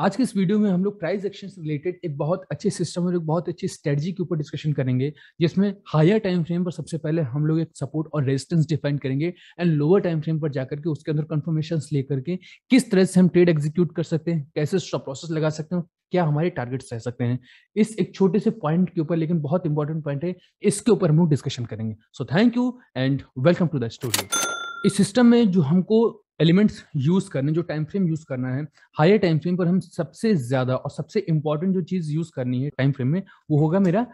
आज के इस वीडियो में हम लोग प्राइस एक्शन से रिलेटेड एक बहुत अच्छे सिस्टम और एक बहुत अच्छी स्ट्रेटजी के ऊपर डिस्कशन करेंगे जिसमें हायर टाइम फ्रेम पर सबसे पहले हम लोग एक सपोर्ट और रेजिस्टेंस डिफाइन करेंगे एंड लोअर टाइम फ्रेम पर जाकर के उसके अंदर कन्फर्मेशन लेकर के किस तरह से हम ट्रेड एग्जीक्यूट कर सकते हैं कैसे स्टॉप प्रोसेस लगा सकते हैं क्या हमारे टारगेट्स रह सकते हैं इस एक छोटे से पॉइंट के ऊपर लेकिन बहुत इंपॉर्टेंट पॉइंट है इसके ऊपर हम लोग डिस्कशन करेंगे so thank you and welcome to the studio इस सिस्टम में जो हमको एलिमेंट्स यूज करने जो टाइम फ्रेम यूज करना है हायर टाइम फ्रेम पर हम सबसे ज्यादा और सबसे इंपॉर्टेंट जो चीज यूज करनी है टाइम फ्रेम में वो होगा मेरा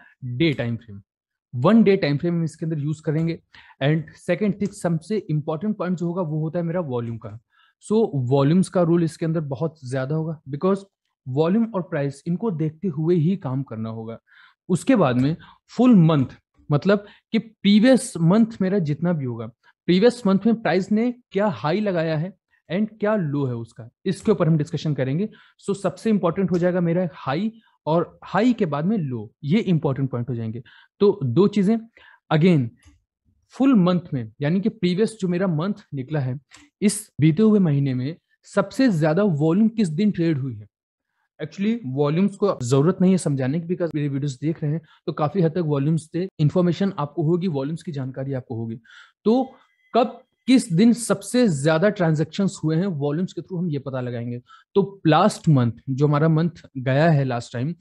day time frame one day time frame हम इसके अंदर यूज करेंगे एंड सेकेंड थिंग सबसे इंपॉर्टेंट पॉइंट जो होगा वो होता है मेरा वॉल्यूम का सो so, वॉल्यूम्स का रोल इसके अंदर बहुत ज्यादा होगा बिकॉज वॉल्यूम और प्राइस इनको देखते हुए ही काम करना होगा उसके बाद में फुल मंथ मतलब कि प्रीवियस मंथ मेरा जितना भी होगा प्रीवियस मंथ में प्राइस ने क्या हाई लगाया है एंड क्या लो है उसका इसके ऊपर हम डिस्कशन करेंगे सो so, सबसे इंपॉर्टेंट हो जाएगा मेरा हाई और हाई के बाद में लो ये इंपॉर्टेंट पॉइंट हो जाएंगे तो दो चीजें अगेन फुल मंथ में यानी कि प्रीवियस जो मेरा मंथ निकला है इस बीते हुए महीने में सबसे ज्यादा वॉल्यूम किस दिन ट्रेड हुई है एक्चुअली वॉल्यूम्स को जरूरत नहीं है समझाने की बिकॉज मेरे वीडियोस देख रहे हैं तो काफी हद तक वॉल्यूम्स से इन्फॉर्मेशन आपको होगी वॉल्यूम्स की जानकारी आपको होगी तो कब किस दिन सबसे ज्यादा ट्रांजेक्शन हुए हैं वॉल्यूम्स के थ्रू हम ये पता लगाएंगे तो लास्ट मंथ जो हमारा मंथ गया है लास्ट टाइम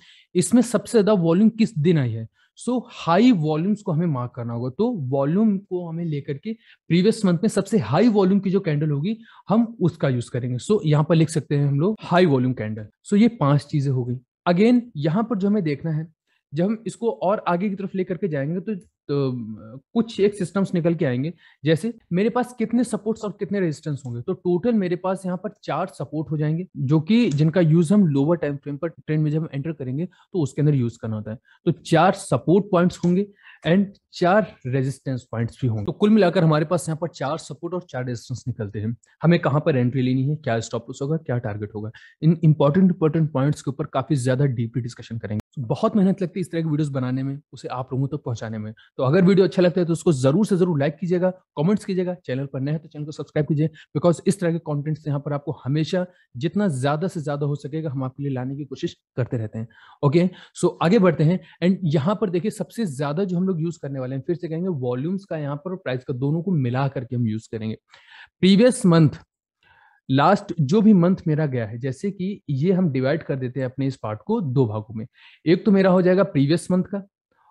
इसमें सबसे ज्यादा वॉल्यूम किस दिन आई है सो हाई वॉल्यूम्स को हमें मार्क करना होगा तो वॉल्यूम को हमें लेकर के प्रीवियस मंथ में सबसे हाई वॉल्यूम की जो कैंडल होगी हम उसका यूज करेंगे सो so, यहाँ पर लिख सकते हैं हम लोग हाई वॉल्यूम कैंडल सो ये पांच चीजें हो गई अगेन यहाँ पर जो हमें देखना है जब हम इसको और आगे की तरफ लेकर के जाएंगे तो तो कुछ एक सिस्टम्स निकल के आएंगे जैसे मेरे पास कितने सपोर्ट्स और कितने रेजिस्टेंस होंगे तो टोटल मेरे पास यहाँ पर चार सपोर्ट हो जाएंगे जो कि जिनका यूज हम लोअर टाइम फ्रेम पर ट्रेन में जब हम एंटर करेंगे तो उसके अंदर यूज करना होता है तो चार सपोर्ट पॉइंट्स होंगे एंड चार रेजिस्टेंस पॉइंट्स भी होंगे तो कुल मिलाकर हमारे पास यहाँ पर चार सपोर्ट और चार रेजिस्टेंस निकलते हैं हमें कहाँ पर एंट्री लेनी है क्या स्टॉप लॉस होगा क्या टारगेट होगा इन इंपॉर्टेंट इंपॉर्टेंट पॉइंट्स के ऊपर काफी ज्यादा डीपली डिस्कशन करेंगे तो बहुत मेहनत लगती है इस तरह की वीडियो बनाने में उसे आप लोगों तक तो पहुंचाने में तो अगर वीडियो अच्छा लगता है तो उसको जरूर से जरूर लाइक कीजिएगा कॉमेंट्स कीजिएगा चैनल पर नए हैं तो चैनल को सब्सक्राइब कीजिए बिकॉज इस तरह के कॉन्टेंट्स यहाँ पर आपको हमेशा जितना ज्यादा से ज्यादा हो सकेगा हम आपके लिए लाने की कोशिश करते रहते हैं ओके सो आगे बढ़ते हैं एंड यहाँ पर देखिए सबसे ज्यादा जो हम लोग यूज करने वाले हैं फिर से कहेंगे वॉल्यूम्स का यहाँ पर प्राइस का दोनों को मिला करके हम यूज करेंगे प्रीवियस मंथ लास्ट जो भी मंथ मेरा गया है जैसे कि ये हम डिवाइड कर देते हैं अपने इस पार्ट को दो भागों में एक तो मेरा हो जाएगा प्रीवियस मंथ का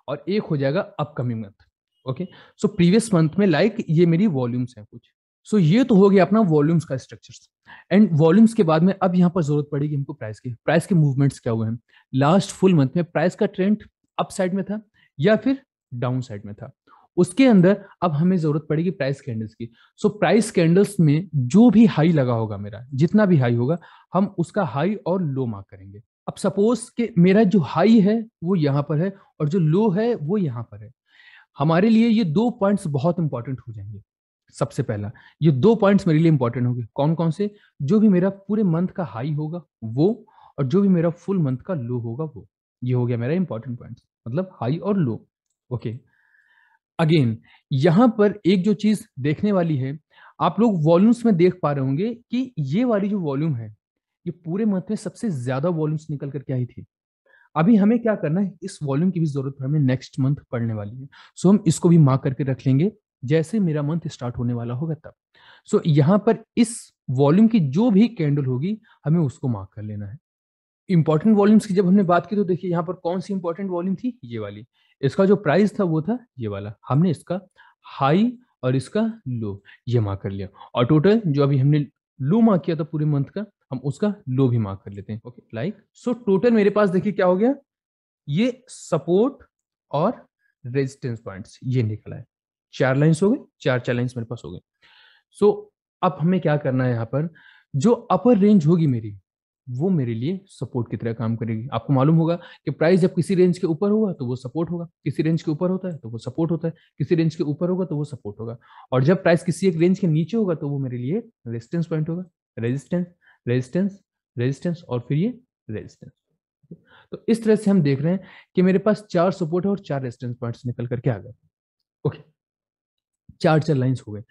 और एक हो जाएगा upcoming month okay so previous month में लाइक like, ये मेरी वॉल्यूम्स हैं कुछ सो so, ये तो हो गया अपना वॉल्यूम्स का स्ट्रक्चर एंड वॉल्यूम्स के बाद में अब यहाँ पर जरूरत पड़ेगी हमको प्राइस की प्राइस के मूवमेंट्स क्या हुए हैं लास्ट फुल मंथ में प्राइस का ट्रेंड अप साइड में था या फिर डाउन साइड में था उसके अंदर अब हमें जरूरत पड़ेगी प्राइस कैंडल्स की सो प्राइस कैंडल्स में जो भी हाई लगा होगा मेरा जितना भी हाई होगा हम उसका हाई और लो मार्क करेंगे अब सपोज के मेरा जो हाई है वो यहां पर है और जो लो है वो यहां पर है हमारे लिए ये दो पॉइंट्स बहुत इंपॉर्टेंट हो जाएंगे सबसे पहला ये दो पॉइंट्स मेरे लिए इंपॉर्टेंट होंगे कौन कौन से जो भी मेरा पूरे मंथ का हाई होगा वो और जो भी मेरा फुल मंथ का लो होगा वो ये हो गया मेरा इंपॉर्टेंट पॉइंट मतलब हाई और लो ओके अगेन यहां पर एक जो चीज देखने वाली है आप लोग वॉल्यूम्स में देख पा रहे होंगे कि ये वाली जो वॉल्यूम है ये पूरे मंथ में सबसे ज्यादा वॉल्यूम्स निकल करके आई थी अभी हमें क्या करना है इस वॉल्यूम की भी जरूरत हमें नेक्स्ट मंथ पढ़ने वाली है सो हम इसको भी मार्क करके रख लेंगे जैसे मेरा मंथ स्टार्ट होने वाला होगा तब सो यहाँ पर इस वॉल्यूम की जो भी कैंडल होगी हमें उसको मार्क कर लेना है इंपॉर्टेंट वॉल्यूम्स की जब हमने बात की तो देखिए यहाँ पर कौन सी इंपॉर्टेंट वॉल्यूम थी ये वाली इसका जो प्राइस था वो था ये वाला हमने इसका हाई और इसका लो ये मार्क कर लिया और टोटल जो अभी हमने लो मार्क किया था पूरे मंथ का हम उसका लो भी मार्क कर लेते हैं ओके लाइक सो टोटल मेरे पास देखिए क्या हो गया ये सपोर्ट और रेजिस्टेंस पॉइंट्स ये निकला है चार लाइंस हो गए चार चार लाइंस मेरे पास हो गए सो so, अब हमें क्या करना है यहाँ पर जो अपर रेंज होगी मेरी वो मेरे लिए सपोर्ट की तरह काम करेगी आपको मालूम होगा कि प्राइस जब किसी रेंज के ऊपर होगा तो वो सपोर्ट होगा किसी रेंज के ऊपर होता है तो वो सपोर्ट होता है किसी रेंज के ऊपर होगा तो वो सपोर्ट होगा और जब प्राइस किसी एक रेंज के नीचे होगा तो वो मेरे लिए रेजिस्टेंस पॉइंट होगा रेजिस्टेंस रेजिस्टेंस रेजिस्टेंस और फिर ये रेजिस्टेंस तो इस तरह से हम देख रहे हैं कि मेरे पास चार सपोर्ट है और चार रेजिस्टेंस पॉइंट्स निकल करके आ गए ओके चार चार लाइंस हो गए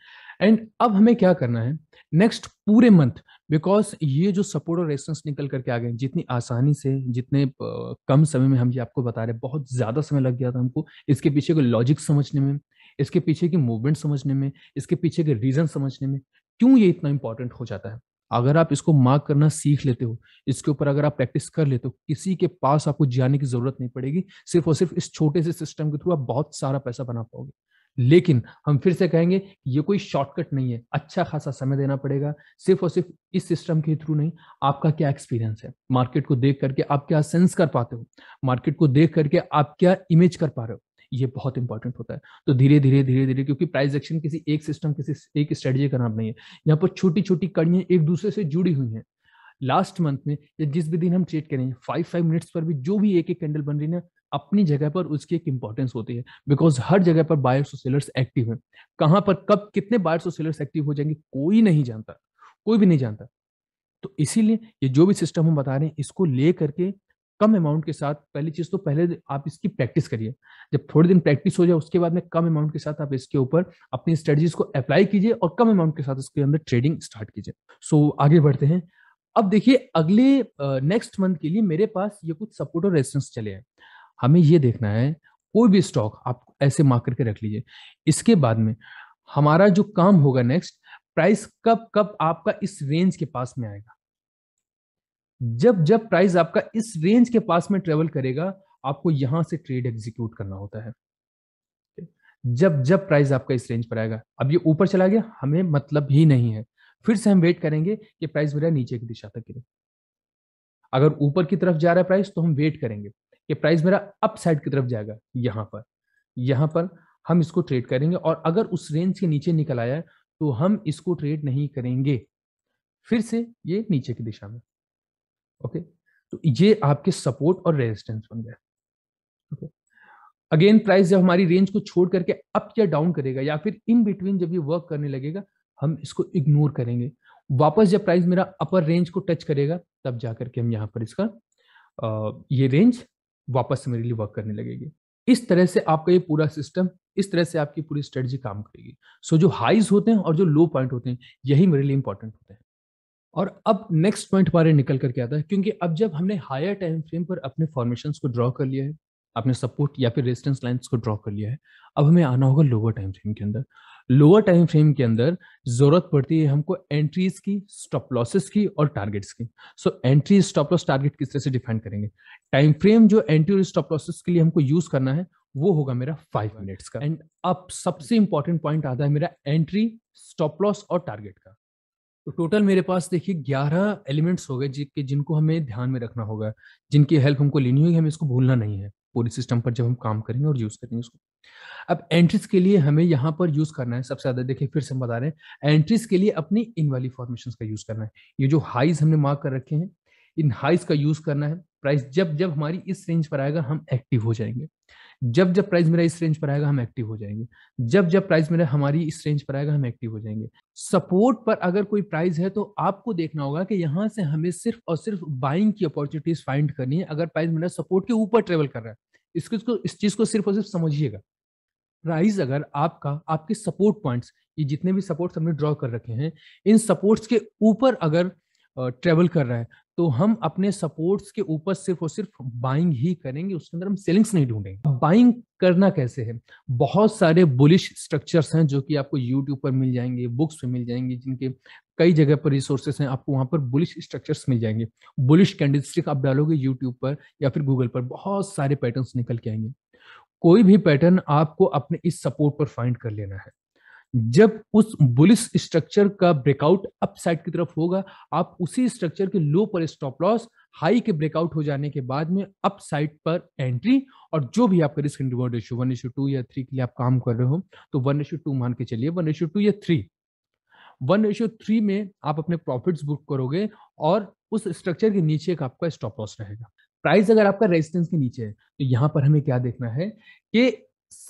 एंड अब हमें क्या करना है नेक्स्ट पूरे मंथ बिकॉज ये जो सपोर्ट और रेस्टेंस निकल करके आ गए जितनी आसानी से जितने कम समय में हम ये आपको बता रहे हैं बहुत ज़्यादा समय लग गया था हमको इसके पीछे को लॉजिक समझने में इसके पीछे की मूवमेंट समझने में इसके पीछे के रीज़न समझने में क्यों ये इतना इंपॉर्टेंट हो जाता है अगर आप इसको मार्क करना सीख लेते हो इसके ऊपर अगर आप प्रैक्टिस कर लेते हो किसी के पास आपको जाने की जरूरत नहीं पड़ेगी सिर्फ और सिर्फ इस छोटे से सिस्टम के थ्रू आप बहुत सारा पैसा बना पाओगे लेकिन हम फिर से कहेंगे ये कोई शॉर्टकट नहीं है अच्छा खासा समय देना पड़ेगा सिर्फ और सिर्फ इस सिस्टम के थ्रू नहीं आपका क्या एक्सपीरियंस है मार्केट को देख करके आप क्या सेंस कर पाते हो मार्केट को देख करके आप क्या इमेज कर पा रहे हो ये बहुत इंपॉर्टेंट होता है तो धीरे धीरे धीरे धीरे क्योंकि प्राइस एक्शन किसी एक सिस्टम किसी एक स्ट्रेटजी का नाम नहीं है यहाँ पर छोटी छोटी कड़ियां एक दूसरे से जुड़ी हुई हैं लास्ट मंथ में या जिस भी दिन हम ट्रेड करेंगे फाइव फाइव मिनट्स पर भी जो भी एक एक कैंडल बन रही है ना अपनी जगह पर उसकी एक इंपॉर्टेंस होती है बिकॉज हर जगह पर बायर्स और सेलर्स एक्टिव हैं कहां पर कब कितने बायर्स और सेलर्स एक्टिव हो जाएंगे कोई नहीं जानता कोई भी नहीं जानता तो इसीलिए ये जो भी सिस्टम हम बता रहे हैं इसको ले करके कम अमाउंट के साथ पहली चीज तो पहले आप इसकी प्रैक्टिस करिए जब थोड़े दिन प्रैक्टिस हो जाए उसके बाद में कम अमाउंट के साथ आप इसके ऊपर अपनी स्ट्रेटजीज को अप्लाई कीजिए और कम अमाउंट के साथ इसके अंदर ट्रेडिंग स्टार्ट कीजिए सो so, आगे बढ़ते हैं अब देखिए अगले नेक्स्ट मंथ के लिए मेरे पास ये कुछ सपोर्ट और रेजिस्टेंस चले हैं हमें ये देखना है कोई भी स्टॉक आप ऐसे मार्क करके रख लीजिए इसके बाद में हमारा जो काम होगा नेक्स्ट प्राइस कब कब आपका इस रेंज के पास में आएगा जब जब प्राइस आपका इस रेंज के पास में ट्रेवल करेगा आपको यहां से ट्रेड एग्जीक्यूट करना होता है जब जब प्राइस आपका इस रेंज पर आएगा अब ये ऊपर चला गया हमें मतलब ही नहीं है फिर से हम वेट करेंगे कि प्राइस मेरा नीचे की दिशा तक गिरे अगर ऊपर की तरफ जा रहा है प्राइस तो हम वेट करेंगे कि प्राइस मेरा अप साइड की तरफ जाएगा यहाँ पर यहाँ पर हम इसको ट्रेड करेंगे और अगर उस रेंज के नीचे निकल आया तो हम इसको ट्रेड नहीं करेंगे फिर से ये नीचे की दिशा में ओके तो ये आपके सपोर्ट और रेजिस्टेंस बन गए ओके अगेन प्राइस जब हमारी रेंज को छोड़ करके अप या डाउन करेगा या फिर इन बिटवीन जब ये वर्क करने लगेगा हम इसको इग्नोर करेंगे वापस जब प्राइस मेरा अपर रेंज को टच करेगा तब जा करके हम यहाँ पर इसका ये रेंज वापस से मेरे लिए वर्क करने लगेगी इस तरह से आपका ये पूरा सिस्टम इस तरह से आपकी पूरी स्ट्रेटजी काम करेगी सो so, जो हाइज होते हैं और जो लो पॉइंट होते हैं यही मेरे लिए इंपॉर्टेंट होते हैं और अब नेक्स्ट पॉइंट हमारे निकल करके आता है क्योंकि अब जब हमने हायर टाइम फ्रेम पर अपने फॉर्मेशन को ड्रॉ कर लिया है अपने सपोर्ट या फिर रेजिस्टेंस लाइन्स को ड्रॉ कर लिया है अब हमें आना होगा लोअर टाइम फ्रेम के अंदर लोअर टाइम फ्रेम के अंदर जरूरत पड़ती है हमको एंट्रीज की स्टॉप लॉसेस की और टारगेट्स की so entry stop loss target किस तरह से डिफाइन करेंगे टाइम फ्रेम जो एंट्री और स्टॉप लॉसेस के लिए हमको यूज करना है वो होगा मेरा फाइव मिनट्स का एंड अब सबसे इंपॉर्टेंट पॉइंट आता है मेरा एंट्री स्टॉप लॉस और टारगेट का तो टोटल मेरे पास देखिए ग्यारह एलिमेंट्स हो गए जिनके जिनको हमें ध्यान में रखना होगा जिनकी हेल्प हमको लेनी होगी हमें इसको भूलना नहीं है पूरी सिस्टम पर जब हम काम करेंगे और यूज़ करेंगे उसको अब एंट्रीज के लिए हमें यहाँ पर यूज़ करना है सबसे ज़्यादा देखिए फिर से हम बता रहे हैं एंट्रीज के लिए अपनी इन वाली फॉर्मेशन का यूज़ करना है ये जो हाइज हमने मार्क कर रखे हैं इन हाइज का यूज़ करना है प्राइस जब जब हमारी इस रेंज पर आएगा हम एक्टिव हो जाएंगे जब जब प्राइस मेरा इस रेंज पर आएगा हम एक्टिव हो जाएंगे जब जब प्राइस मेरा हमारी इस रेंज पर आएगा हम एक्टिव हो जाएंगे सपोर्ट पर अगर कोई प्राइस है तो आपको देखना होगा कि यहां से हमें सिर्फ और सिर्फ बाइंग की अपॉर्चुनिटीज फाइंड करनी है अगर प्राइस मेरा सपोर्ट के ऊपर ट्रेवल कर रहा है इसको इस चीज को सिर्फ और सिर्फ समझिएगा प्राइस अगर आपका आपके सपोर्ट पॉइंट्स ये जितने भी सपोर्ट्स हमने ड्रॉ कर रखे हैं इन सपोर्ट्स के ऊपर अगर ट्रेवल कर रहा है तो हम अपने सपोर्ट्स के ऊपर सिर्फ और सिर्फ बाइंग ही करेंगे उसके अंदर हम सेलिंग्स नहीं ढूंढेंगे बाइंग करना कैसे है बहुत सारे बुलिश स्ट्रक्चर्स हैं जो कि आपको यूट्यूब पर मिल जाएंगे बुक्स पर मिल जाएंगे जिनके कई जगह पर रिसोर्सेस हैं आपको वहां पर बुलिश स्ट्रक्चर्स मिल जाएंगे बुलिश कैंडलस्टिक आप डालोगे यूट्यूब पर या फिर गूगल पर बहुत सारे पैटर्न निकल के आएंगे कोई भी पैटर्न आपको अपने इस सपोर्ट पर फाइंड कर लेना है जब उस बुलिस स्ट्रक्चर का ब्रेकआउट अपसाइड की तरफ होगा आप उसी स्ट्रक्चर के लो पर स्टॉप लॉस हाई के ब्रेकआउट हो जाने के बाद में अप साइड पर एंट्री और जो भी आपका risk and reward ratio one ratio two या थ्री के लिए आप काम कर रहे हो तो वन रेशो टू मान के चलिए वन रेशो टू या थ्री वन रेशो थ्री में आप अपने प्रॉफिट्स बुक करोगे और उस स्ट्रक्चर के नीचे का आपका स्टॉप लॉस रहेगा प्राइस अगर आपका रेजिस्टेंस के नीचे है तो यहां पर हमें क्या देखना है कि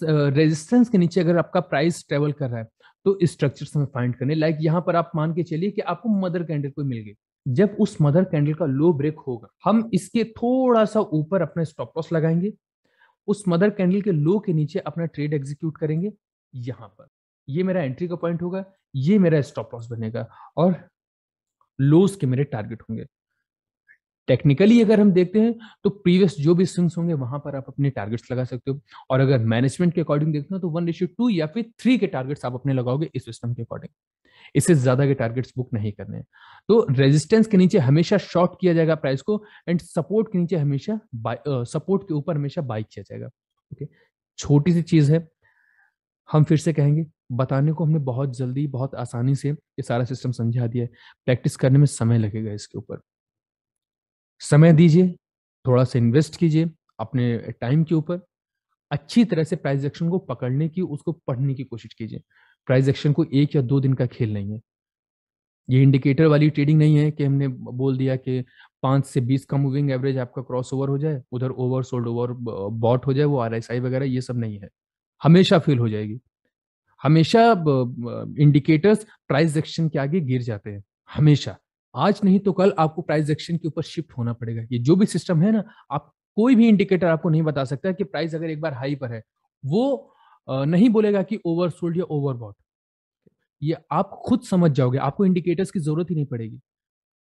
रेजिस्टेंस uh, के नीचे अगर आपका प्राइस ट्रेवल कर रहा है तो स्ट्रक्चर हमें फाइंड करने लाइक यहाँ पर आप मान के चलिए कि आपको मदर कैंडल कोई मिल गई जब उस मदर कैंडल का लो ब्रेक होगा हम इसके थोड़ा सा ऊपर अपना स्टॉप लॉस लगाएंगे उस मदर कैंडल के लो के नीचे अपना ट्रेड एग्जीक्यूट करेंगे यहां पर ये मेरा एंट्री का पॉइंट होगा ये मेरा स्टॉप लॉस बनेगा और लोस के मेरे टारगेट होंगे टेक्निकली अगर हम देखते हैं तो प्रीवियस जो भी स्विंग्स होंगे वहां पर आप अपने टारगेट्स लगा सकते हो और अगर मैनेजमेंट के अकॉर्डिंग देखते हो तो वन रेशियो टू या फिर थ्री के टारगेट्स आप अपने लगाओगे इस सिस्टम के अकॉर्डिंग इससे ज्यादा के टारगेट्स बुक नहीं करने हैं तो रेजिस्टेंस के नीचे हमेशा शॉर्ट किया जाएगा प्राइस को एंड सपोर्ट के नीचे हमेशा सपोर्ट के ऊपर हमेशा बाई किया जाएगा ओके छोटी सी चीज है हम फिर से कहेंगे बताने को हमने बहुत जल्दी बहुत आसानी से ये सारा सिस्टम समझा दिया है प्रैक्टिस करने में समय लगेगा इसके ऊपर समय दीजिए थोड़ा सा इन्वेस्ट कीजिए अपने टाइम के ऊपर अच्छी तरह से प्राइज एक्शन को पकड़ने की उसको पढ़ने की कोशिश कीजिए प्राइज एक्शन को एक या दो दिन का खेल नहीं है ये इंडिकेटर वाली ट्रेडिंग नहीं है कि हमने बोल दिया कि पांच से बीस का मूविंग एवरेज आपका क्रॉस ओवर हो जाए उधर ओवर सोल्ड ओवर बॉट हो जाए वो आर वगैरह ये सब नहीं है हमेशा फेल हो जाएगी हमेशा इंडिकेटर्स प्राइस एक्शन के आगे गिर जाते हैं हमेशा आज नहीं तो कल आपको प्राइस एक्शन के ऊपर शिफ्ट होना पड़ेगा ये जो भी सिस्टम है ना आप कोई भी इंडिकेटर आपको नहीं बता सकता कि प्राइस अगर एक बार हाई पर है वो नहीं बोलेगा कि ओवर सोल्ड या ओवर बॉट ये आप खुद समझ जाओगे आपको इंडिकेटर्स की जरूरत ही नहीं पड़ेगी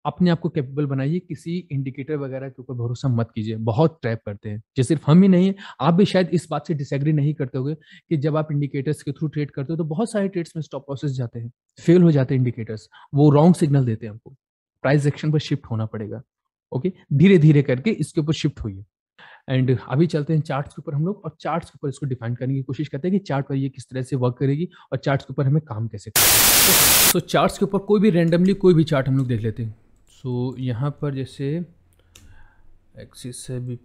अपने आप को कैपेबल बनाइए किसी इंडिकेटर वगैरह के ऊपर भरोसा मत कीजिए बहुत ट्रैप करते हैं जो सिर्फ हम ही नहीं आप भी शायद इस बात से डिसएग्री नहीं करते होगे कि जब आप इंडिकेटर्स के थ्रू ट्रेड करते हो तो बहुत सारे ट्रेड्स में स्टॉप लॉसेस जाते हैं फेल हो जाते हैं इंडिकेटर्स वो रॉन्ग सिग्नल देते हैं हमको प्राइस एक्शन पर शिफ्ट होना पड़ेगा ओके धीरे धीरे करके इसके ऊपर शिफ्ट होइए एंड अभी चलते हैं चार्ट्स के ऊपर हम लोग और चार्ट्स के ऊपर इसको डिफाइन करने की कोशिश करते हैं कि चार्ट पर ये किस तरह से वर्क करेगी और चार्ट्स के ऊपर हमें काम कैसे करना तो चार्ट्स के ऊपर कोई भी रेंडमली कोई भी चार्ट हम लोग देख लेते हैं सो यहाँ पर जैसे एक्सिस है बी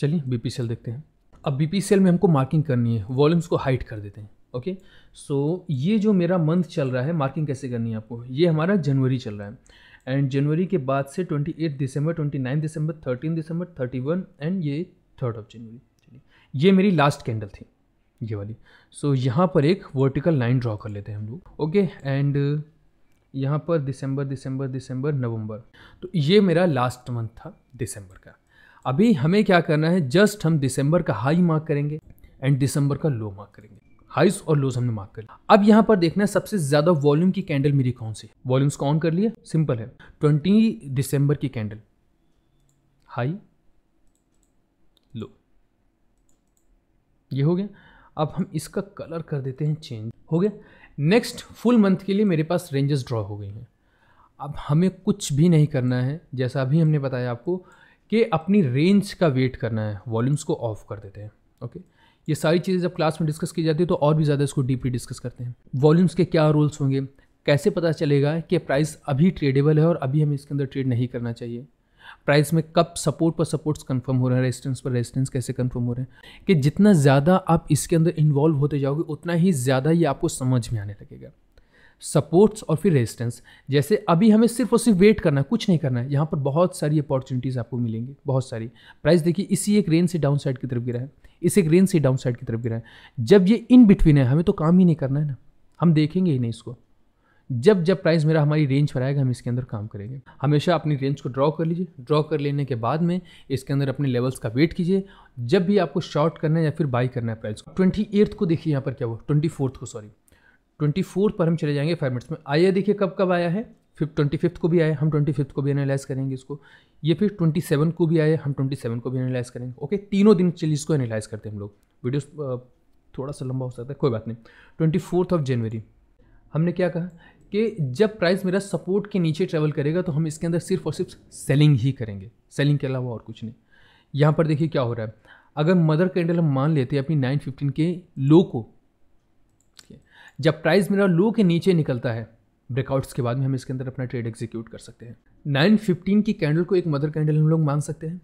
चलिए बी पी सेल देखते हैं अब बी पी सेल में हमको मार्किंग करनी है वॉल्यूम्स को हाइट कर देते हैं ओके सो ये जो मेरा मंथ चल रहा है मार्किंग कैसे करनी है आपको ये हमारा जनवरी चल रहा है एंड जनवरी के बाद से ट्वेंटी एट दिसंबर ट्वेंटी नाइन दिसंबर थर्टीन दिसंबर थर्टी वन एंड ये थर्ड ऑफ जनवरी चलिए ये मेरी लास्ट कैंडल थी ये वाली सो so, यहाँ पर एक वर्टिकल लाइन ड्रॉ कर लेते हैं हम लोग ओके एंड uh, यहाँ पर दिसंबर दिसंबर दिसंबर नवंबर तो ये मेरा लास्ट मंथ था दिसंबर का अभी हमें क्या करना है जस्ट हम दिसंबर का हाई मार्क करेंगे एंड दिसंबर का लो मार्क करेंगे हाइस और लोज हमने मार्क कर लिया अब यहाँ पर देखना है सबसे ज्यादा वॉल्यूम की कैंडल मेरी कौन सी वॉल्यूम्स कौन कर लिया सिंपल है ट्वेंटी दिसंबर की कैंडल हाई लो ये हो गया अब हम इसका कलर कर देते हैं चेंज हो गया नेक्स्ट फुल मंथ के लिए मेरे पास रेंजेस ड्रॉ हो गई हैं अब हमें कुछ भी नहीं करना है जैसा अभी हमने बताया आपको कि अपनी रेंज का वेट करना है वॉल्यूम्स को ऑफ कर देते हैं ओके okay? ये सारी चीज़ें जब क्लास में डिस्कस की जाती है तो और भी ज़्यादा इसको डीपली डिस्कस करते हैं वॉल्यूम्स के क्या रूल्स होंगे कैसे पता चलेगा कि प्राइस अभी ट्रेडेबल है और अभी हमें इसके अंदर ट्रेड नहीं करना चाहिए प्राइस में कब सपोर्ट पर सपोर्ट्स कंफर्म हो रहे हैं रेजिस्टेंस पर रेजिस्टेंस कैसे कंफर्म हो रहे हैं कि जितना ज़्यादा आप इसके अंदर इन्वॉल्व होते जाओगे उतना ही ज़्यादा ये आपको समझ में आने लगेगा सपोर्ट्स और फिर रेजिस्टेंस जैसे अभी हमें सिर्फ और सिर्फ वेट करना है कुछ नहीं करना है यहाँ पर बहुत सारी अपॉर्चुनिटीज़ आपको मिलेंगी बहुत सारी प्राइस देखिए इसी एक रेंज से डाउन साइड की तरफ गिरा है इसी एक रेंज से डाउन साइड की तरफ गिरा है जब ये इन बिटवीन है हमें तो काम ही नहीं करना है ना हम देखेंगे ही नहीं इसको जब जब प्राइस मेरा हमारी रेंज पर आएगा हम इसके अंदर काम करेंगे हमेशा अपनी रेंज को ड्रॉ कर लीजिए ड्रॉ कर लेने के बाद में इसके अंदर अपने लेवल्स का वेट कीजिए जब भी आपको शॉर्ट करना है या फिर बाई करना है प्राइस को ट्वेंटी को देखिए यहाँ पर क्या हुआ ट्वेंटी को सॉरी ट्वेंटी फोर्थ पर हम चले जाएंगे फाइव मिनट्स में आइए देखिए कब कब आया है फिफ्थ ट्वेंटी फिफ्थ को भी आया हम ट्वेंटी फिफ्थ को भी एनालाइज करेंगे इसको ये फिर ट्वेंटी सेवन को भी आए हम ट्वेंटी सेवन को भी एनालाइज करेंगे ओके तीनों दिन चलिए इसको एनालाइज करते हैं हम लोग वीडियो थोड़ा सा लंबा हो सकता है कोई बात नहीं ट्वेंटी फोर्थ ऑफ जनवरी हमने क्या कहा कि जब प्राइस मेरा सपोर्ट के नीचे ट्रेवल करेगा तो हम इसके अंदर सिर्फ और सिर्फ सेलिंग ही करेंगे सेलिंग के अलावा और कुछ नहीं यहाँ पर देखिए क्या हो रहा है अगर मदर कैंडल हम मान लेते हैं अपनी फिफ्टीन के लो को जब प्राइस मेरा लो के नीचे निकलता है ब्रेकआउट्स के बाद में हम इसके अंदर अपना ट्रेड एग्जीक्यूट कर सकते हैं नाइन फिफ्टीन की कैंडल को एक मदर कैंडल हम लोग मान सकते हैं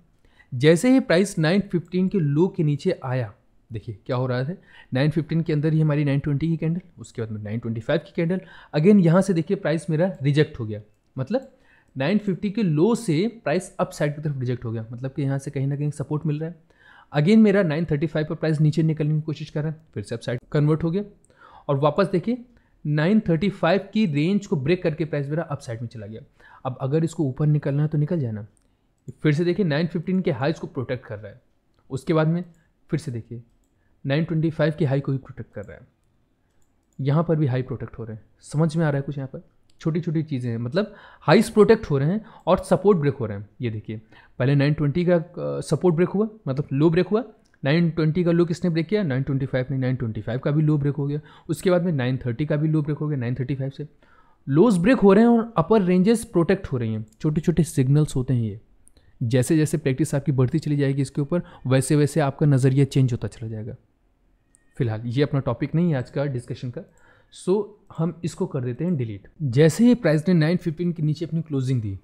जैसे ही प्राइस नाइन फिफ्टीन के लो के नीचे आया देखिए क्या हो रहा है नाइन फिफ्टीन के अंदर ही हमारी नाइन ट्वेंटी की कैंडल उसके बाद में नाइन ट्वेंटी फाइव की कैंडल अगेन यहाँ से देखिए प्राइस मेरा रिजेक्ट हो गया मतलब नाइन फिफ्टी के लो से प्राइस अप साइड की तरफ रिजेक्ट हो गया मतलब कि यहाँ से कहीं ना कहीं सपोर्ट मिल रहा है अगेन मेरा नाइन थर्टी फाइव पर प्राइस नीचे निकलने की कोशिश कर रहा है फिर से अप साइड कन्वर्ट हो गया और वापस देखिए 935 की रेंज को ब्रेक करके प्राइस मेरा अपसाइड में चला गया अब अगर इसको ऊपर निकलना है तो निकल जाना फिर से देखिए 915 के हाई को प्रोटेक्ट कर रहा है उसके बाद में फिर से देखिए 925 की हाई को ही प्रोटेक्ट कर रहा है यहाँ पर भी हाई प्रोटेक्ट हो रहे हैं समझ में आ रहा है कुछ यहाँ पर छोटी छोटी चीज़ें हैं मतलब हाइस प्रोटेक्ट हो रहे हैं और सपोर्ट ब्रेक हो रहे हैं ये देखिए पहले 920 का सपोर्ट ब्रेक हुआ मतलब लो ब्रेक हुआ 920 का लो किसने ब्रेक किया 925 नहीं 925 का भी लो ब्रेक हो गया उसके बाद में 930 का भी लो ब्रेक हो गया 935 से लोज ब्रेक हो रहे हैं और अपर रेंजेस प्रोटेक्ट हो रही हैं छोटे छोटे सिग्नल्स होते हैं ये जैसे जैसे प्रैक्टिस आपकी बढ़ती चली जाएगी इसके ऊपर वैसे वैसे आपका नज़रिया चेंज होता चला जाएगा फिलहाल ये अपना टॉपिक नहीं है आज का डिस्कशन का सो so, हम इसको कर देते हैं डिलीट जैसे ही प्राइस ने नाइन फिफ्टीन के नीचे अपनी क्लोजिंग दी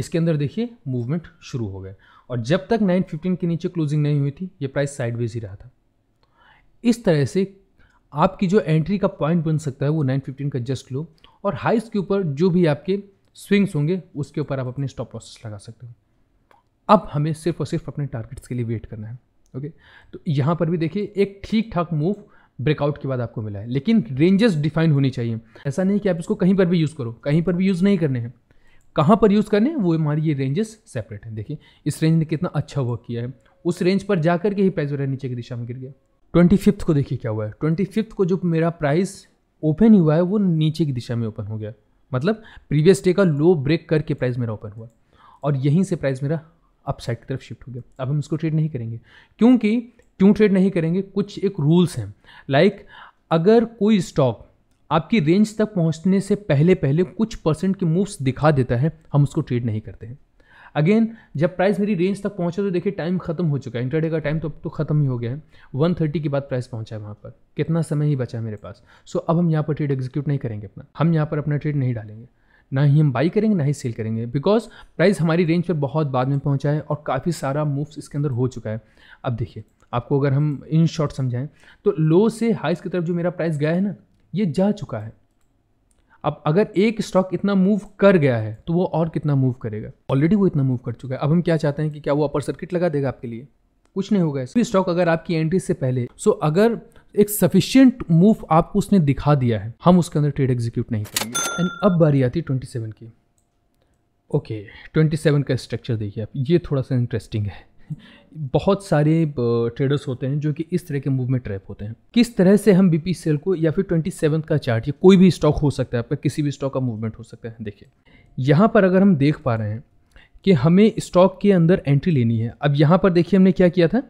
इसके अंदर देखिए मूवमेंट शुरू हो गए और जब तक 915 के नीचे क्लोजिंग नहीं हुई थी ये प्राइस साइडवेज ही रहा था इस तरह से आपकी जो एंट्री का पॉइंट बन सकता है वो 915 का जस्ट लो और हाइस के ऊपर जो भी आपके स्विंग्स होंगे उसके ऊपर आप अपने स्टॉप लॉसेस लगा सकते हो अब हमें सिर्फ और सिर्फ अपने टारगेट्स के लिए वेट करना है ओके तो यहाँ पर भी देखिए एक ठीक ठाक मूव ब्रेकआउट के बाद आपको मिला है लेकिन रेंजेस डिफाइन होनी चाहिए ऐसा नहीं कि आप इसको कहीं पर भी यूज़ करो कहीं पर भी यूज़ नहीं करने हैं कहाँ पर यूज़ करने वो हमारी ये रेंजेस सेपरेट हैं देखिए इस रेंज ने कितना अच्छा वर्क किया है उस रेंज पर जा करके ही प्राइस वगैरह नीचे की दिशा में गिर गया ट्वेंटी फिफ्थ को देखिए क्या हुआ है ट्वेंटी फिफ्थ को जो मेरा प्राइस ओपन हुआ है वो नीचे की दिशा में ओपन हो गया मतलब प्रीवियस डे का लो ब्रेक करके प्राइस मेरा ओपन हुआ और यहीं से प्राइस मेरा अपसाइड की तरफ शिफ्ट हो गया अब हम इसको ट्रेड नहीं करेंगे क्योंकि क्यों ट्रेड नहीं करेंगे कुछ एक रूल्स हैं लाइक अगर कोई स्टॉक आपकी रेंज तक पहुंचने से पहले पहले कुछ परसेंट के मूव्स दिखा देता है हम उसको ट्रेड नहीं करते हैं अगेन जब प्राइस मेरी रेंज तक पहुंचे तो देखिए टाइम खत्म हो चुका है इंटरडे का टाइम तो अब तो खत्म ही हो गया है थर्टी के बाद प्राइस पहुंचा है वहाँ पर कितना समय ही बचा है मेरे पास सो अब हम यहाँ पर ट्रेड एग्जीक्यूट नहीं करेंगे अपना हम यहाँ पर अपना ट्रेड नहीं डालेंगे ना ही हम बाई करेंगे ना ही सेल करेंगे बिकॉज प्राइस हमारी रेंज पर बहुत बाद में पहुँचा है और काफ़ी सारा मूव्स इसके अंदर हो चुका है अब देखिए आपको अगर हम इन शॉर्ट समझाएं तो लो से हाइस की तरफ जो मेरा प्राइस गया है ना ये जा चुका है अब अगर एक स्टॉक इतना मूव कर गया है तो वो और कितना मूव करेगा ऑलरेडी वो इतना मूव कर चुका है अब हम क्या चाहते हैं कि क्या वो अपर सर्किट लगा देगा आपके लिए कुछ नहीं होगा इसकी स्टॉक अगर आपकी एंट्री से पहले सो अगर एक सफिशियंट मूव आपको उसने दिखा दिया है हम उसके अंदर ट्रेड एग्जीक्यूट नहीं करेंगे एंड अब बारी आती है ट्वेंटी सेवन की ओके ट्वेंटी सेवन का स्ट्रक्चर देखिए आप ये थोड़ा सा इंटरेस्टिंग है बहुत सारे ट्रेडर्स होते हैं जो कि इस तरह के मूव में ट्रैप होते हैं किस तरह से हम बीपी सेल को या फिर ट्वेंटी का चार्ट या कोई भी स्टॉक हो सकता है आपका किसी भी स्टॉक का मूवमेंट हो सकता है देखिए यहाँ पर अगर हम देख पा रहे हैं कि हमें स्टॉक के अंदर एंट्री लेनी है अब यहाँ पर देखिए हमने क्या किया था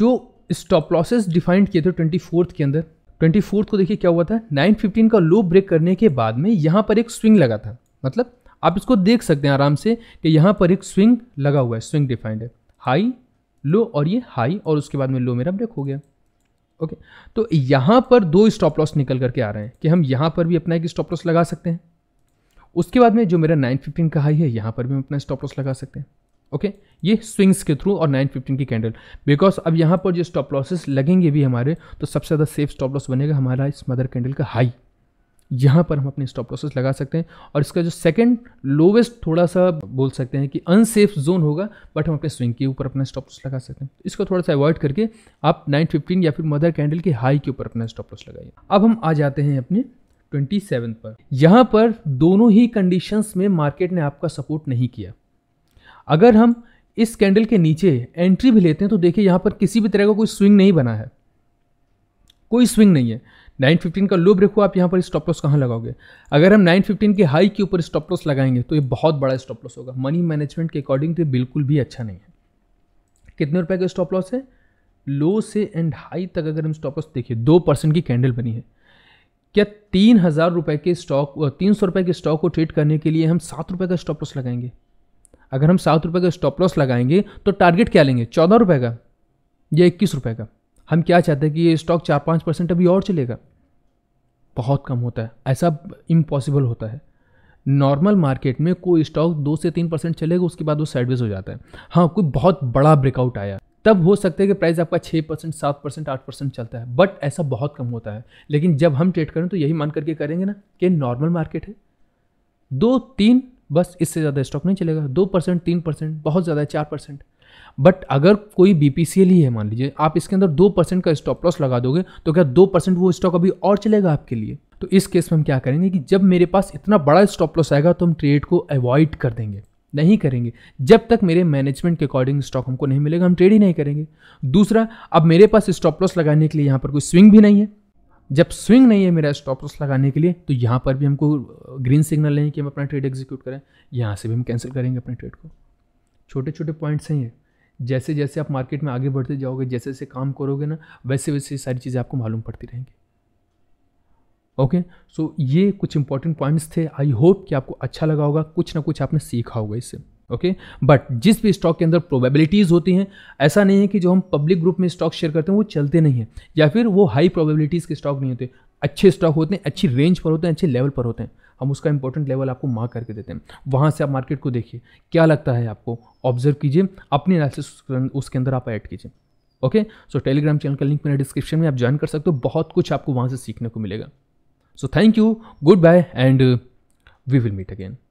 जो स्टॉप लॉसेस डिफाइंड किए थे ट्वेंटी के अंदर ट्वेंटी को देखिए क्या हुआ था नाइन फिफ्टीन का लो ब्रेक करने के बाद में यहाँ पर एक स्विंग लगा था मतलब आप इसको देख सकते हैं आराम से कि यहाँ पर एक स्विंग लगा हुआ है स्विंग डिफाइंड है हाई लो और ये हाई और उसके बाद में लो मेरा ब्रेक हो गया ओके तो यहाँ पर दो स्टॉप लॉस निकल करके आ रहे हैं कि हम यहाँ पर भी अपना एक स्टॉप लॉस लगा सकते हैं उसके बाद में जो मेरा 915 का हाई है यहाँ पर भी हम अपना स्टॉप लॉस लगा सकते हैं ओके ये स्विंग्स के थ्रू और 915 की कैंडल बिकॉज अब यहाँ पर जो स्टॉप लॉसेस लगेंगे भी हमारे तो सबसे ज़्यादा सेफ स्टॉप लॉस बनेगा हमारा इस मदर कैंडल का हाई यहाँ पर हम अपने स्टॉप लॉसेस लगा सकते हैं और इसका जो सेकंड लोवेस्ट थोड़ा सा बोल सकते हैं कि अनसेफ जोन होगा बट हम अपने स्विंग के ऊपर अपना स्टॉप लॉस लगा सकते हैं इसको थोड़ा सा अवॉइड करके आप 915 या फिर मदर कैंडल के हाई के ऊपर अपना स्टॉप लॉस लगाइए अब हम आ जाते हैं अपने ट्वेंटी पर यहाँ पर दोनों ही कंडीशंस में मार्केट ने आपका सपोर्ट नहीं किया अगर हम इस कैंडल के नीचे एंट्री भी लेते हैं तो देखिए यहाँ पर किसी भी तरह का कोई स्विंग नहीं बना है कोई स्विंग नहीं है 915 का लो ब्रेक हुआ आप यहाँ पर स्टॉप लॉस कहाँ लगाओगे अगर हम 915 के हाई के ऊपर स्टॉप लॉस लगाएंगे तो ये बहुत बड़ा स्टॉप लॉस होगा मनी मैनेजमेंट के अकॉर्डिंग तो बिल्कुल भी अच्छा नहीं है कितने रुपए का स्टॉप लॉस है लो से एंड हाई तक अगर हम स्टॉप लॉस देखिए दो परसेंट की कैंडल बनी है क्या तीन हज़ार रुपये के स्टॉक तीन सौ रुपये के स्टॉक को ट्रेड करने के लिए हम सात रुपये का स्टॉप लॉस लगाएंगे अगर हम सात रुपये का स्टॉप लॉस लगाएंगे तो टारगेट क्या लेंगे चौदह रुपये का या इक्कीस रुपये का हम क्या चाहते हैं कि ये स्टॉक चार पाँच परसेंट अभी और चलेगा बहुत कम होता है ऐसा इम्पॉसिबल होता है नॉर्मल मार्केट में कोई स्टॉक दो से तीन परसेंट चलेगा उसके बाद वो साइडवेज हो जाता है हाँ कोई बहुत बड़ा ब्रेकआउट आया तब हो सकता है कि प्राइस आपका छः परसेंट सात परसेंट आठ परसेंट चलता है बट ऐसा बहुत कम होता है लेकिन जब हम ट्रेड करें तो यही मान करके करेंगे ना कि नॉर्मल मार्केट है दो तीन बस इससे ज़्यादा स्टॉक नहीं चलेगा दो परसेंट तीन परसेंट बहुत ज़्यादा है चार परसेंट बट अगर कोई बी ही है मान लीजिए आप इसके अंदर दो परसेंट का स्टॉप लॉस लगा दोगे तो क्या दो परसेंट वो स्टॉक अभी और चलेगा आपके लिए तो इस केस में हम क्या करेंगे कि जब मेरे पास इतना बड़ा स्टॉप लॉस आएगा तो हम ट्रेड को अवॉइड कर देंगे नहीं करेंगे जब तक मेरे मैनेजमेंट के अकॉर्डिंग स्टॉक हमको नहीं मिलेगा हम ट्रेड ही नहीं करेंगे दूसरा अब मेरे पास स्टॉप लॉस लगाने के लिए यहाँ पर कोई स्विंग भी नहीं है जब स्विंग नहीं है मेरा स्टॉप लॉस लगाने के लिए तो यहाँ पर भी हमको ग्रीन सिग्नल नहीं कि हम अपना ट्रेड एग्जीक्यूट करें यहाँ से भी हम कैंसिल करेंगे अपने ट्रेड को छोटे छोटे पॉइंट्स हैं ये जैसे जैसे आप मार्केट में आगे बढ़ते जाओगे जैसे जैसे काम करोगे ना वैसे वैसे सारी चीज़ें आपको मालूम पड़ती रहेंगी ओके okay? सो so, ये कुछ इंपॉर्टेंट पॉइंट्स थे आई होप कि आपको अच्छा लगा होगा कुछ ना कुछ आपने सीखा होगा इससे ओके बट जिस भी स्टॉक के अंदर प्रोबेबिलिटीज़ होती हैं ऐसा नहीं है कि जो हम पब्लिक ग्रुप में स्टॉक शेयर करते हैं वो चलते नहीं हैं या फिर वो हाई प्रोबेबिलिटीज़ के स्टॉक नहीं होते अच्छे स्टॉक होते हैं अच्छी रेंज पर होते हैं अच्छे लेवल पर होते हैं हम उसका इंपॉर्टेंट लेवल आपको मार्क करके देते हैं वहाँ से आप मार्केट को देखिए क्या लगता है आपको ऑब्जर्व कीजिए अपनी एनालिसिस उसके अंदर आप ऐड कीजिए ओके सो टेलीग्राम चैनल का लिंक मेरे डिस्क्रिप्शन में आप ज्वाइन कर सकते हो बहुत कुछ आपको वहाँ से सीखने को मिलेगा so thank you goodbye and we will meet again